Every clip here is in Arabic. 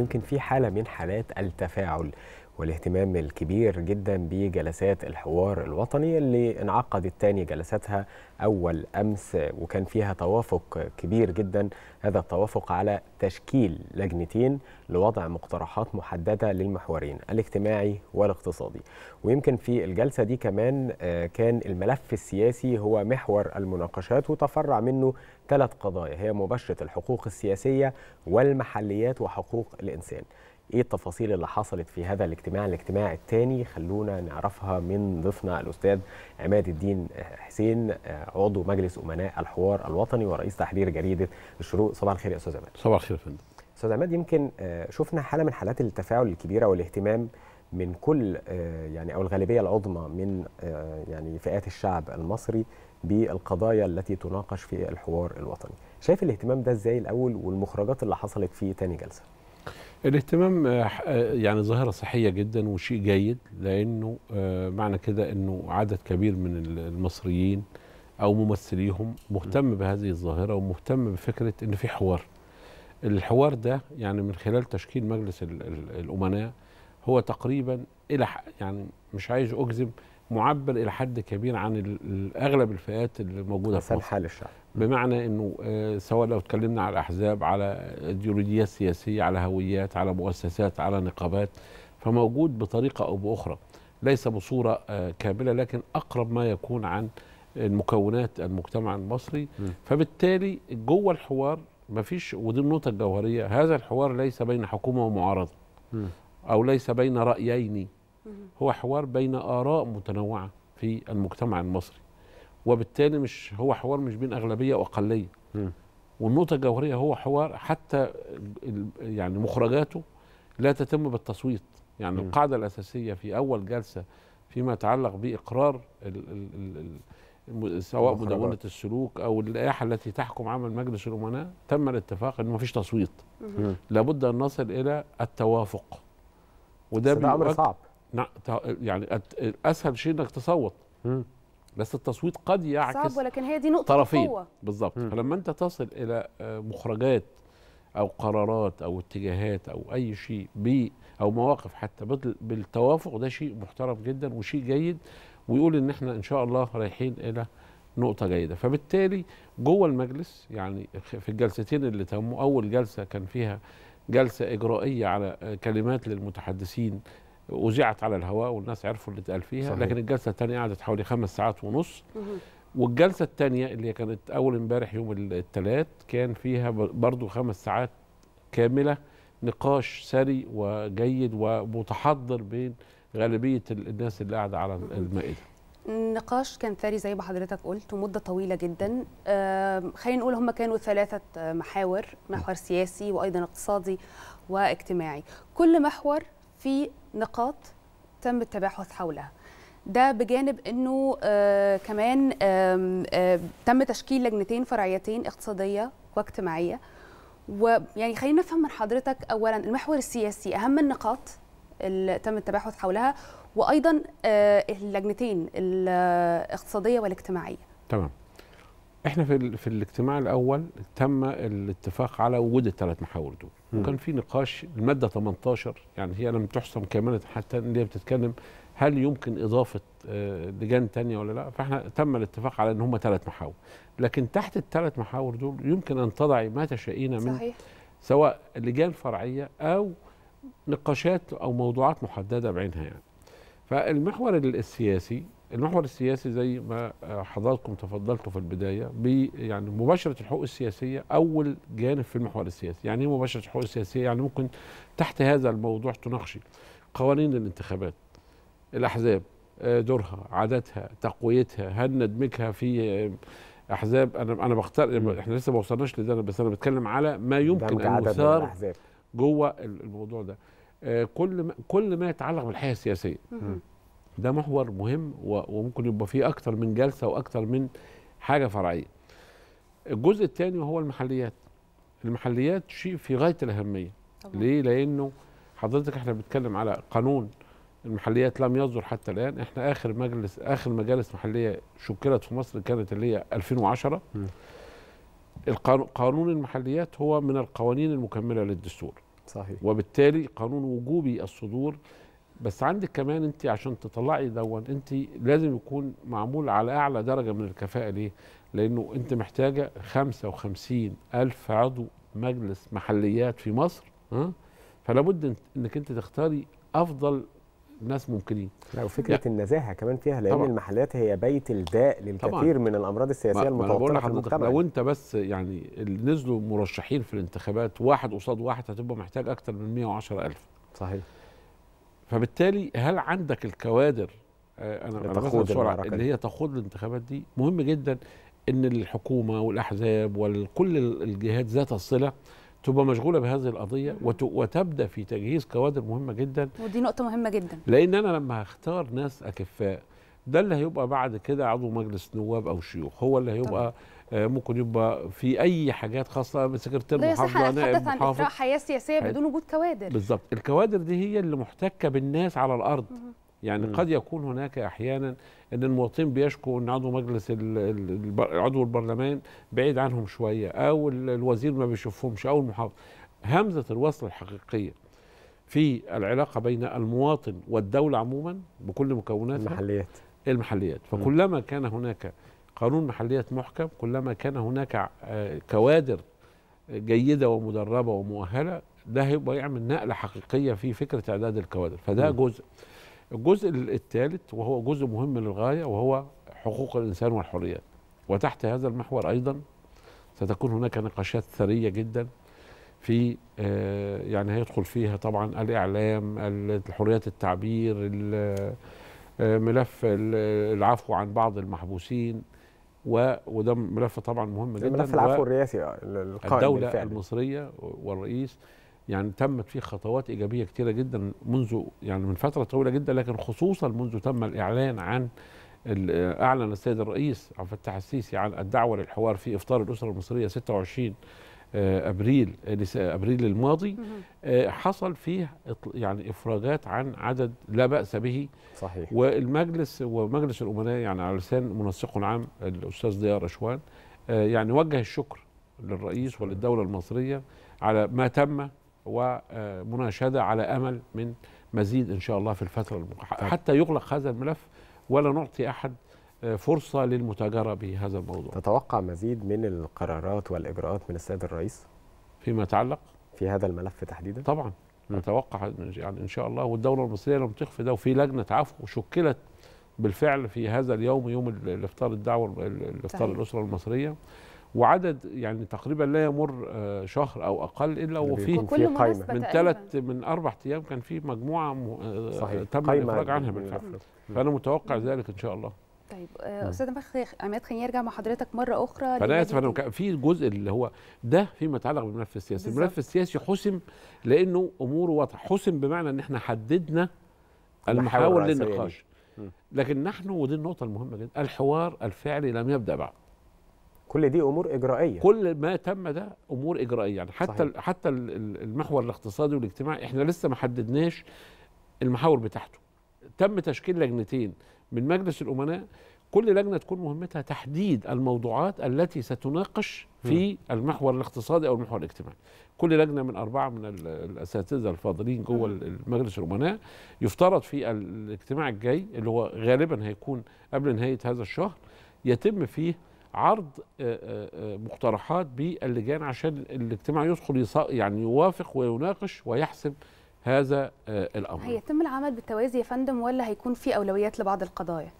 يمكن في حالة من حالات التفاعل والاهتمام الكبير جدا بجلسات الحوار الوطني اللي انعقدت تاني جلساتها أول أمس وكان فيها توافق كبير جدا هذا التوافق على تشكيل لجنتين لوضع مقترحات محددة للمحورين الاجتماعي والاقتصادي ويمكن في الجلسة دي كمان آه، كان الملف السياسي هو محور المناقشات وتفرع منه ثلاث قضايا هي مباشرة الحقوق السياسية والمحليات وحقوق الإنسان ايه التفاصيل اللي حصلت في هذا الاجتماع الاجتماع الثاني خلونا نعرفها من ضيفنا الاستاذ عماد الدين حسين آه، عضو مجلس امناء الحوار الوطني ورئيس تحرير جريده الشروق صباح الخير يا استاذ عماد صباح الخير يا فندم استاذ عماد يمكن آه، شفنا حاله من حالات التفاعل الكبيره والاهتمام من كل آه، يعني او الغالبيه العظمى من يعني فئات الشعب المصري بالقضايا التي تناقش في الحوار الوطني شايف الاهتمام ده ازاي الاول والمخرجات اللي حصلت في ثاني جلسه الاهتمام آه، آه، يعني ظاهرة صحية جدا وشيء جيد لأنه آه، معنى كده أنه عدد كبير من المصريين أو ممثليهم مهتم بهذه الظاهرة ومهتم بفكرة أن في حوار الحوار ده يعني من خلال تشكيل مجلس الأمناء هو تقريبا إلى يعني مش عايز أجزم معبر الى حد كبير عن اغلب الفئات اللي موجوده في مصر حال الشعب بمعنى انه آه، سواء لو اتكلمنا على احزاب على ايديولوجيات سياسيه على هويات على مؤسسات على نقابات فموجود بطريقه او باخرى ليس بصوره آه، كامله لكن اقرب ما يكون عن المكونات المجتمع المصري م. فبالتالي جوه الحوار مفيش ودي النقطه الجوهريه هذا الحوار ليس بين حكومه ومعارضه م. او ليس بين رايين هو حوار بين آراء متنوعة في المجتمع المصري وبالتالي مش هو حوار مش بين أغلبية وأقلية والنقطة الجوهرية هو حوار حتى يعني مخرجاته لا تتم بالتصويت يعني م. القاعدة الأساسية في أول جلسة فيما يتعلق بإقرار ال ال ال سواء مدونة السلوك أو اللائحة التي تحكم عمل مجلس الأمناء تم الاتفاق أنه ما فيش تصويت م. لابد أن نصل إلى التوافق وده بس صعب يعني اسهل شيء انك تصوت بس التصويت قد يعكس صعب ولكن هي دي نقطه طرفين بالظبط فلما انت تصل الى آه، مخرجات او قرارات او اتجاهات او اي شيء ب او مواقف حتى بالتوافق ده شيء محترم جدا وشيء جيد ويقول ان احنا ان شاء الله رايحين الى نقطة جيدة فبالتالي جوه المجلس يعني في الجلستين اللي تموا أول جلسة كان فيها جلسة إجرائية على آه، كلمات للمتحدثين وزعت على الهواء والناس عرفوا اللي اتقال فيها صحيح. لكن الجلسه الثانيه قعدت حوالي خمس ساعات ونص والجلسه الثانيه اللي كانت اول امبارح يوم الثلاث كان فيها برضو خمس ساعات كامله نقاش سري وجيد ومتحضر بين غالبيه الناس اللي قاعده على المائده النقاش كان ثري زي ما حضرتك قلت ومده طويله جدا خلينا نقول هم كانوا ثلاثه محاور محور سياسي وايضا اقتصادي واجتماعي كل محور في نقاط تم التباحث حولها ده بجانب انه آه كمان آه آه تم تشكيل لجنتين فرعيتين اقتصاديه واجتماعيه ويعني خلينا نفهم من حضرتك اولا المحور السياسي اهم النقاط اللي تم التباحث حولها وايضا آه، اللجنتين آه، الاقتصاديه والاجتماعيه تمام احنا في, في الاجتماع الاول تم الاتفاق على وجود الثلاث محاور دول مم. وكان في نقاش الماده 18 يعني هي لم تحسم كامله حتى اللي هي بتتكلم هل يمكن اضافه آه، لجان تانية ولا لا فاحنا تم الاتفاق على ان هم ثلاث محاور لكن تحت الثلاث محاور دول يمكن ان تضعي ما تشائين من صحيح. سواء لجان فرعيه او نقاشات او موضوعات محدده بعينها يعني فالمحور السياسي المحور السياسي زي ما آه، حضراتكم تفضلتوا في البدايه يعني مباشره الحقوق السياسيه اول جانب في المحور السياسي، يعني ايه مباشره الحقوق السياسيه؟ يعني ممكن تحت هذا الموضوع تناقشي قوانين الانتخابات، الاحزاب، آه، دورها، عاداتها، تقويتها، هل ندمجها في آه، احزاب انا انا بختار يعني احنا لسه ما وصلناش لده بس انا بتكلم على ما يمكن ان يثار جوه الموضوع ده. كل ما كل ما يتعلق بالحياه السياسيه. ده محور مهم وممكن يبقى فيه اكتر من جلسه واكتر من حاجه فرعيه الجزء الثاني وهو المحليات المحليات شيء في غايه الاهميه طبعا. ليه لانه حضرتك احنا بنتكلم على قانون المحليات لم يصدر حتى الان احنا اخر مجلس اخر مجالس محليه شكلت في مصر كانت اللي هي 2010 قانون المحليات هو من القوانين المكمله للدستور صحيح وبالتالي قانون وجوبي الصدور بس عندك كمان انت عشان تطلعي دون انت لازم يكون معمول على اعلى درجه من الكفاءه ليه؟ لانه انت محتاجه 55 الف عضو مجلس محليات في مصر ها؟ فلا بد انك انت تختاري افضل ناس ممكنين لا وفكره يعني النزاهه كمان فيها لان طبعا. المحلات هي بيت الداء للكثير طبعا. من الامراض السياسيه المتوقعه في المجتمع لو انت بس يعني اللي نزلوا مرشحين في الانتخابات واحد قصاد واحد هتبقى محتاج اكثر من 110000 صحيح فبالتالي هل عندك الكوادر آه، انا انا اللي هي تخوض الانتخابات دي مهم جدا ان الحكومه والاحزاب وكل الجهات ذات الصله تبقى مشغوله بهذه القضيه وتبدا في تجهيز كوادر مهمه جدا ودي نقطه مهمه جدا لان انا لما هختار ناس اكفاء ده اللي هيبقى بعد كده عضو مجلس نواب او شيوخ هو اللي هيبقى طبعا. آه، ممكن يبقى في اي حاجات خاصه سكرتير محافظه نائب عن اثراء حياه سياسيه بدون وجود كوادر بالظبط الكوادر دي هي اللي محتكه بالناس على الارض يعني قد يكون هناك احيانا ان المواطنين بيشكوا ان عضو مجلس عضو البرلمان بعيد عنهم شويه او الوزير ما بيشوفهمش او المحافظ همزه الوصل الحقيقيه في العلاقه بين المواطن والدوله عموما بكل مكوناتها المحليات المحليات فكلما كان هناك قانون محليات محكم كلما كان هناك آه، كوادر جيده ومدربه ومؤهله ده هيبقى يعمل نقله حقيقيه في فكره اعداد الكوادر فده م. جزء الجزء الثالث وهو جزء مهم للغايه وهو حقوق الانسان والحريات وتحت هذا المحور ايضا ستكون هناك نقاشات ثريه جدا في آه، يعني هيدخل فيها طبعا الاعلام حريات التعبير آه، ملف العفو عن بعض المحبوسين و... وده ملف طبعا مهم جدا ملف العفو و... الرئاسي آه، القائم الدولة بالفعل. المصرية والرئيس يعني تمت فيه خطوات إيجابية كتيرة جدا منذ يعني من فترة طويلة جدا لكن خصوصا منذ تم الإعلان عن أعلن السيد الرئيس عبد الفتاح السيسي عن الدعوة للحوار في إفطار الأسرة المصرية 26 آه، ابريل آه، آه، ابريل الماضي حصل فيه يعني افراجات عن عدد لا باس به صحيح والمجلس ومجلس الامناء يعني على لسان منسقه العام الاستاذ ضياء رشوان يعني وجه الشكر للرئيس وللدوله المصريه على ما تم ومناشده على امل من مزيد ان شاء الله في الفتره المقبله حتى يغلق هذا الملف ولا نعطي احد فرصه للمتاجره بهذا الموضوع. تتوقع مزيد من القرارات والاجراءات من السيد الرئيس؟ فيما يتعلق؟ في هذا الملف تحديدا؟ طبعا نتوقع يعني ان شاء الله والدوله المصريه لم تخفي ده وفي لجنه عفو شكلت بالفعل في هذا اليوم يوم الافطار الدعوه الافطار الاسره المصريه وعدد يعني تقريبا لا يمر آه، شهر او اقل الا وفي قائمة من ثلاث من اربع ايام كان في مجموعه آه، صحيح. تم الافراج عنها بالفعل فانا متوقع ذلك ان شاء الله طيب آه، استاذ عماد خليني ارجع مع حضرتك مره اخرى انا اسف انا في الجزء اللي هو ده فيما يتعلق بالملف السياسي بالزبط. الملف السياسي حسم لانه اموره واضحه حسم بمعنى ان احنا حددنا المحاور للنقاش لكن نحن ودي النقطه المهمه جدا الحوار الفعلي لم يبدا بعد كل دي امور اجرائيه كل ما تم ده امور اجرائيه يعني حتى صحيح. حتى المحور الاقتصادي والاجتماعي احنا لسه ما حددناش المحاور بتاعته تم تشكيل لجنتين من مجلس الامناء كل لجنه تكون مهمتها تحديد الموضوعات التي ستناقش في المحور الاقتصادي او المحور الاجتماعي. كل لجنه من اربعه من الاساتذه الفاضلين جوه مجلس الامناء يفترض في الاجتماع الجاي اللي هو غالبا هيكون قبل نهايه هذا الشهر يتم فيه عرض آه، آه، آه، مقترحات باللجان عشان الاجتماع يدخل يعني يوافق ويناقش ويحسم هذا آه، الامر هيتم العمل بالتوازي يا فندم ولا هيكون في اولويات لبعض القضايا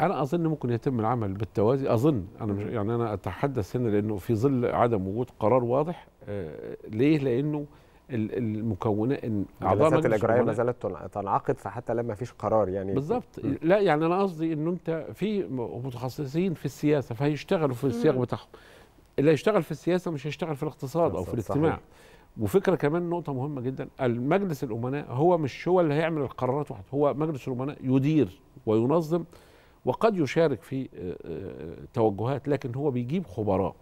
انا اظن ممكن يتم العمل بالتوازي اظن انا مش يعني انا اتحدث هنا لانه في ظل عدم وجود قرار واضح آه، ليه لانه المكونات اعضاء الاجرائيه ما زالت تنعقد فحتى لما فيش قرار يعني بالظبط لا يعني انا قصدي انه انت في متخصصين في السياسه فهيشتغلوا في السياق بتاعهم اللي هيشتغل في السياسه مش هيشتغل في الاقتصاد او في الاجتماع صحيح. وفكره كمان نقطه مهمه جدا المجلس الامناء هو مش هو اللي هيعمل القرارات وحده هو مجلس الامناء يدير وينظم وقد يشارك في آه، آه، توجهات لكن هو بيجيب خبراء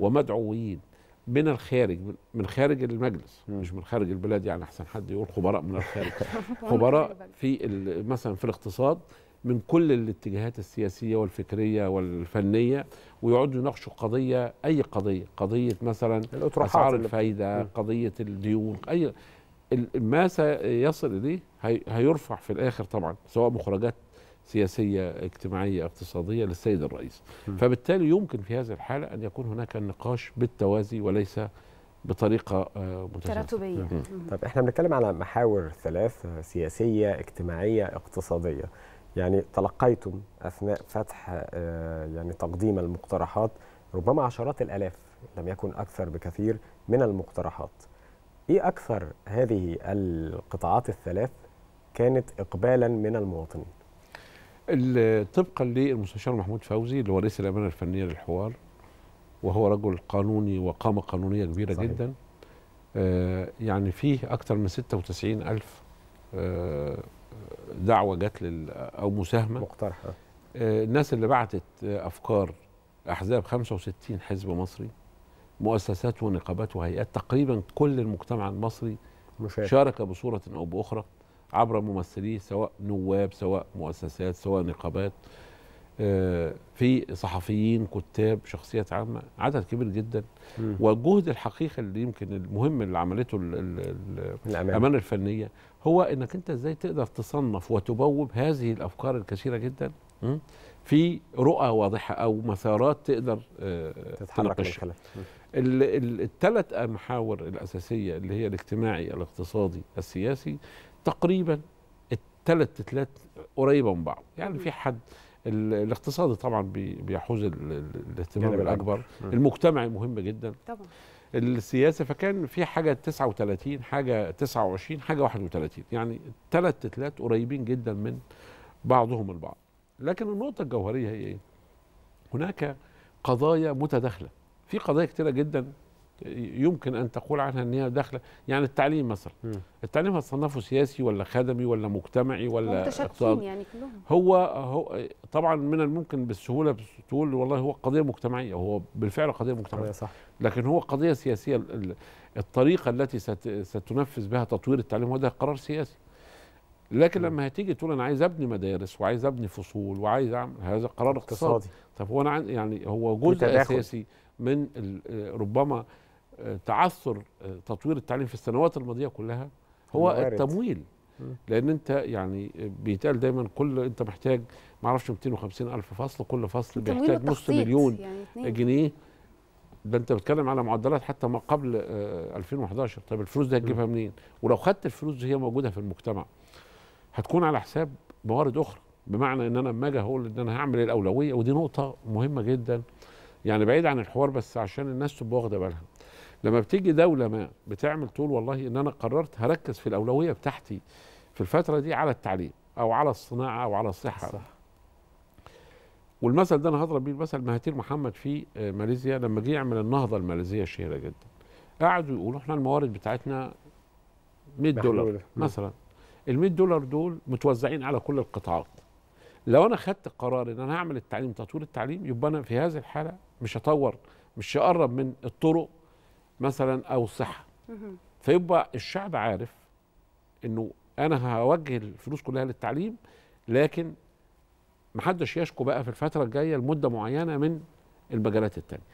ومدعوين من الخارج من خارج المجلس مش من خارج البلاد يعني احسن حد يقول خبراء من الخارج خبراء في مثلا في الاقتصاد من كل الاتجاهات السياسيه والفكريه والفنيه ويقعدوا يناقشوا قضيه اي قضيه قضيه مثلا اسعار الفايده قضيه الديون اي ما سيصل اليه هيرفع في الاخر طبعا سواء مخرجات سياسيه اجتماعيه اقتصاديه للسيد الرئيس م. فبالتالي يمكن في هذه الحاله ان يكون هناك النقاش بالتوازي وليس بطريقه آه، تراتبية طب احنا بنتكلم على محاور ثلاث سياسيه اجتماعيه اقتصاديه يعني تلقيتم اثناء فتح آه، يعني تقديم المقترحات ربما عشرات الالاف لم يكن اكثر بكثير من المقترحات. ايه اكثر هذه القطاعات الثلاث كانت اقبالا من المواطنين؟ طبقا للمستشار محمود فوزي اللي هو رئيس الامانه الفنيه للحوار وهو رجل قانوني وقامه قانونيه كبيره صحيح. جدا آه يعني فيه اكثر من 96 الف آه دعوه جت لل او مساهمه مقترحه آه، الناس اللي بعتت آه، افكار احزاب 65 حزب مصري مؤسسات ونقابات وهيئات تقريبا كل المجتمع المصري مشاهد. شارك بصوره او باخرى عبر ممثليه سواء نواب سواء مؤسسات سواء نقابات آه، في صحفيين كتاب شخصيات عامه عدد كبير جدا م. والجهد الحقيقي اللي يمكن المهم اللي عملته الامانه الفنيه هو انك انت ازاي تقدر تصنف وتبوب هذه الافكار الكثيره جدا في رؤى واضحه او مسارات تقدر آه، تتحرك من خلالها الثلاث محاور الاساسيه اللي هي الاجتماعي الاقتصادي السياسي تقريبا الثلاث ثلاث قريبه من بعض يعني في حد الاقتصادي طبعا بيحوز الاهتمام الاكبر المجتمعي مهم جدا طبعا السياسه فكان في حاجه 39 حاجه 29 حاجه 31 يعني ثلاث تتلات قريبين جدا من بعضهم البعض لكن النقطه الجوهريه هي ايه هناك قضايا متداخله في قضايا كتيره جدا يمكن ان تقول عنها ان هي داخله يعني التعليم مثلا التعليم هتصنفه سياسي ولا خدمي ولا مجتمعي ولا اقتصادي يعني كلهم هو هو طبعا من الممكن بالسهوله تقول والله هو قضيه مجتمعيه هو بالفعل قضيه مجتمعيه صح لكن هو قضيه سياسيه الطريقه التي ستنفذ بها تطوير التعليم هو ده قرار سياسي لكن لما هتيجي تقول انا عايز ابني مدارس وعايز ابني فصول وعايز اعمل هذا قرار اقتصادي طب هو انا يعني هو جزء اساسي من آه، ربما تعثر آه، تطوير التعليم في السنوات الماضيه كلها هو موارد. التمويل لان انت يعني بيتقال دايما كل انت محتاج ما اعرفش 250 الف فصل كل فصل بيحتاج نص مليون يعني جنيه ده انت بتتكلم على معدلات حتى ما قبل 2011 آه، طب الفلوس دي هتجيبها منين ولو خدت الفلوس دي هي موجوده في المجتمع هتكون على حساب موارد اخرى بمعنى ان انا لما اجي اقول ان انا هعمل الاولويه ودي نقطه مهمه جدا يعني بعيد عن الحوار بس عشان الناس تبقى واخده بالها لما بتيجي دوله ما بتعمل تقول والله ان انا قررت هركز في الاولويه بتاعتي في الفتره دي على التعليم او على الصناعه او على الصحه صح. والمثل ده انا هضرب بيه المثل مهاتير محمد في آه، ماليزيا لما جه يعمل النهضه الماليزيه الشهيره جدا قعدوا يقولوا احنا الموارد بتاعتنا 100 دولار نعم. مثلا ال 100 دولار دول متوزعين على كل القطاعات لو انا خدت قرار ان انا هعمل التعليم تطوير التعليم يبقى انا في هذه الحاله مش هطور مش هقرب من الطرق مثلا او الصحه فيبقى الشعب عارف انه انا هوجه الفلوس كلها للتعليم لكن محدش يشكو بقى في الفتره الجايه لمده معينه من المجالات التانية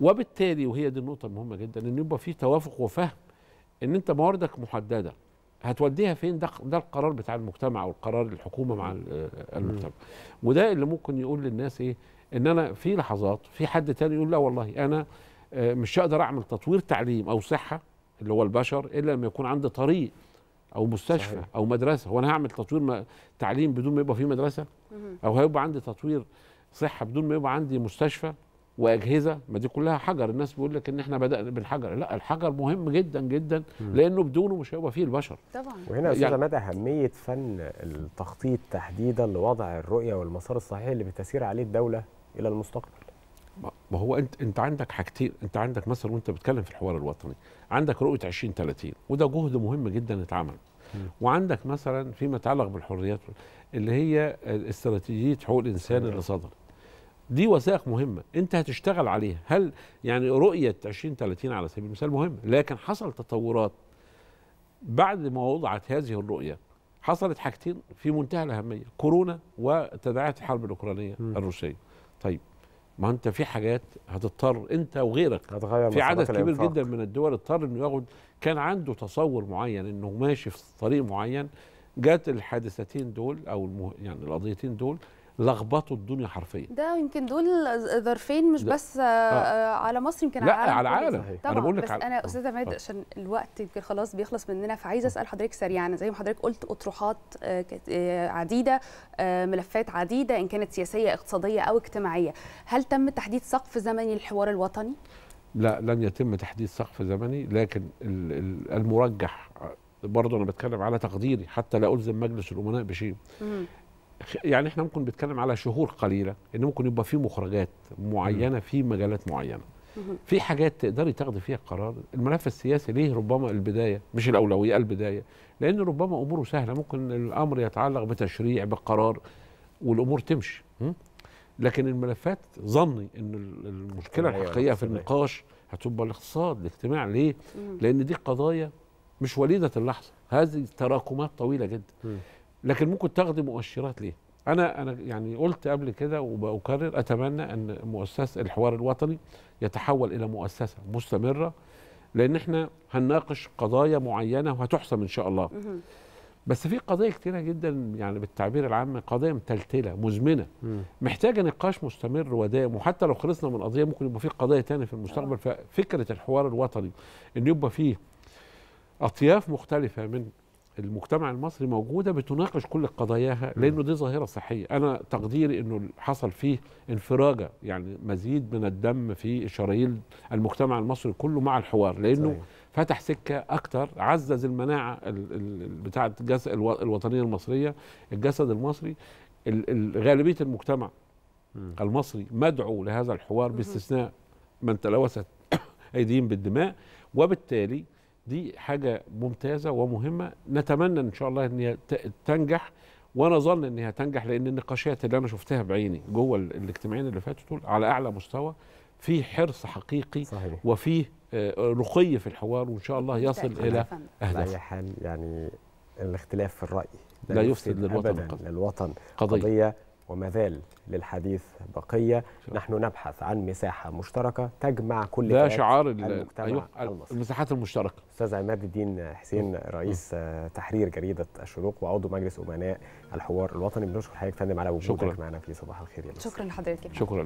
وبالتالي وهي دي النقطه المهمه جدا ان يبقى في توافق وفهم ان انت مواردك محدده هتوديها فين ده ده القرار بتاع المجتمع او القرار الحكومه مع المجتمع وده اللي ممكن يقول للناس ايه ان انا في لحظات في حد تاني يقول لا والله انا آه، مش هقدر اعمل تطوير تعليم او صحه اللي هو البشر الا لما يكون عندي طريق او مستشفى صحيح. او مدرسه هو انا هعمل تطوير تعليم بدون ما يبقى فيه مدرسه او هيبقى عندي تطوير صحه بدون ما يبقى عندي مستشفى واجهزه ما دي كلها حجر الناس بيقول لك ان احنا بدانا بالحجر لا الحجر مهم جدا جدا لانه بدونه مش هيبقى فيه البشر طبعا وهنا يا استاذ يعني مدى اهميه فن التخطيط تحديدا لوضع الرؤيه والمسار الصحيح اللي بتسير عليه الدوله الى المستقبل ما هو انت انت عندك حاجتين انت عندك مثلا وانت بتتكلم في الحوار الوطني عندك رؤيه 2030 وده جهد مهم جدا اتعمل وعندك مثلا فيما يتعلق بالحريات اللي هي استراتيجيه حقوق الانسان اللي صدرت دي وثائق مهمه انت هتشتغل عليها هل يعني رؤيه 2030 على سبيل المثال مهمه لكن حصل تطورات بعد ما وضعت هذه الرؤيه حصلت حاجتين في منتهى الاهميه كورونا وتداعيات الحرب الاوكرانيه الروسيه طيب ما انت في حاجات هتضطر انت وغيرك هتغير في عدد كبير الإنفاق. جدا من الدول اضطر انه ياخد كان عنده تصور معين انه ماشي في طريق معين جات الحادثتين دول او المه... يعني القضيتين دول لخبطوا الدنيا حرفيا ده يمكن دول ظرفين مش ده. بس آه. آه. على مصر يمكن على العالم لا على العالم طبعا انا بقول لك بس على... انا آه. استاذه ماد عشان الوقت يمكن خلاص بيخلص مننا فعايزه اسال حضرتك سريعا زي ما حضرتك قلت اطروحات آه، عديده ملفات عديده ان كانت سياسيه اقتصاديه او اجتماعيه هل تم تحديد سقف زمني للحوار الوطني لا لن يتم تحديد سقف زمني لكن المرجح برضه انا بتكلم على تقديري حتى لا الزم مجلس الامناء بشيء يعني احنا ممكن بنتكلم على شهور قليله ان ممكن يبقى في مخرجات معينه في مجالات معينه في حاجات تقدري تاخدي فيها قرار الملف السياسي ليه ربما البدايه مش الاولويه البدايه لان ربما اموره سهله ممكن الامر يتعلق بتشريع بقرار والامور تمشي لكن الملفات ظني ان المشكله الحقيقيه في النقاش هتبقى الاقتصاد الاجتماع ليه لان دي قضايا مش وليده اللحظه هذه تراكمات طويله جدا لكن ممكن تاخدي مؤشرات ليه انا انا يعني قلت قبل كده وبكرر اتمنى ان مؤسسه الحوار الوطني يتحول الى مؤسسه مستمره لان احنا هنناقش قضايا معينه وهتحسم ان شاء الله بس في قضايا كتيره جدا يعني بالتعبير العام قضايا متلتله مزمنه محتاجه نقاش مستمر ودائم وحتى لو خلصنا من قضيه ممكن يبقى في قضايا تانية في المستقبل آه. ففكره الحوار الوطني ان يبقى فيه اطياف مختلفه من المجتمع المصري موجوده بتناقش كل قضاياها لانه دي ظاهره صحيه انا تقديري انه حصل فيه انفراجه يعني مزيد من الدم في شرايين المجتمع المصري كله مع الحوار لانه صحيح. فتح سكه اكتر عزز المناعه بتاعه الجسد الوطنيه المصريه الجسد المصري غالبيه المجتمع المصري مدعو لهذا الحوار باستثناء من تلوثت ايديهم بالدماء وبالتالي دي حاجه ممتازه ومهمه نتمنى ان شاء الله ان هي تنجح وانا ظن ان هي تنجح لان النقاشات اللي انا شفتها بعيني جوه الاجتماعين اللي فاتوا دول على اعلى مستوى في حرص حقيقي صحيح. وفي آه، رقي في الحوار وان شاء الله يصل الى اهدافه اي حال يعني الاختلاف في الراي لا, لا يفسد للوطن أبداً للوطن قضية, قضية وما زال للحديث بقية نحن نبحث عن مساحة مشتركة تجمع كل ده شعار المجتمع أيوه المصري. المساحات المشتركة أستاذ عماد الدين حسين رئيس تحرير جريدة الشروق وعضو مجلس أمناء الحوار الوطني بنشكر حضرتك فندم على وجودك معنا في صباح الخير يا شكرا لحضرتك شكرا لك.